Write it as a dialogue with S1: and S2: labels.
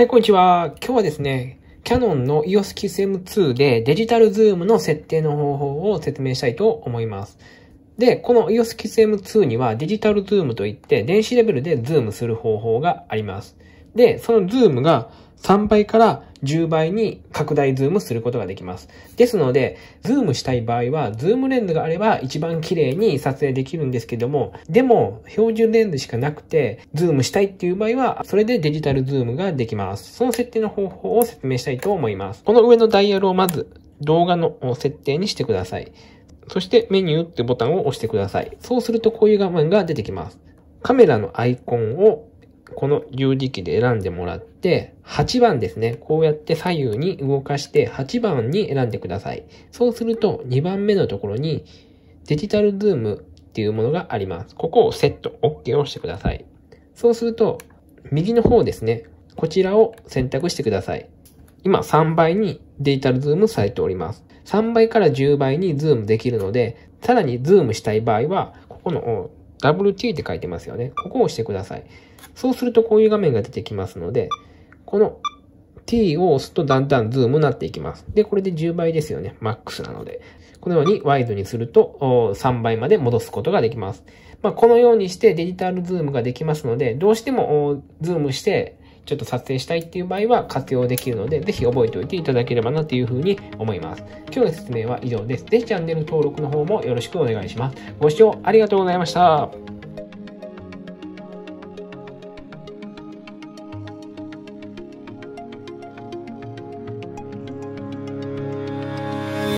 S1: はい、こんにちは。今日はですね、キャノンの EOS QSM2 でデジタルズームの設定の方法を説明したいと思います。で、この EOS QSM2 にはデジタルズームといって電子レベルでズームする方法があります。で、そのズームが3倍から10倍に拡大ズームすることができます。ですので、ズームしたい場合は、ズームレンズがあれば一番綺麗に撮影できるんですけども、でも、標準レンズしかなくて、ズームしたいっていう場合は、それでデジタルズームができます。その設定の方法を説明したいと思います。この上のダイヤルをまず、動画の設定にしてください。そしてメニューってボタンを押してください。そうするとこういう画面が出てきます。カメラのアイコンをこの U 字機で選んでもらって、8番ですね。こうやって左右に動かして、8番に選んでください。そうすると、2番目のところに、デジタルズームっていうものがあります。ここをセット、OK をしてください。そうすると、右の方ですね。こちらを選択してください。今3倍にデジタルズームされております。3倍から10倍にズームできるので、さらにズームしたい場合は、ここの WT って書いてますよね。ここを押してください。そうするとこういう画面が出てきますので、この t を押すとだんだんズームになっていきます。で、これで10倍ですよね。MAX なので。このようにワイドにすると3倍まで戻すことができます。まあ、このようにしてデジタルズームができますので、どうしてもズームしてちょっと撮影したいっていう場合は活用できるので、ぜひ覚えておいていただければなというふうに思います。今日の説明は以上です。ぜひチャンネル登録の方もよろしくお願いします。ご視聴ありがとうございました。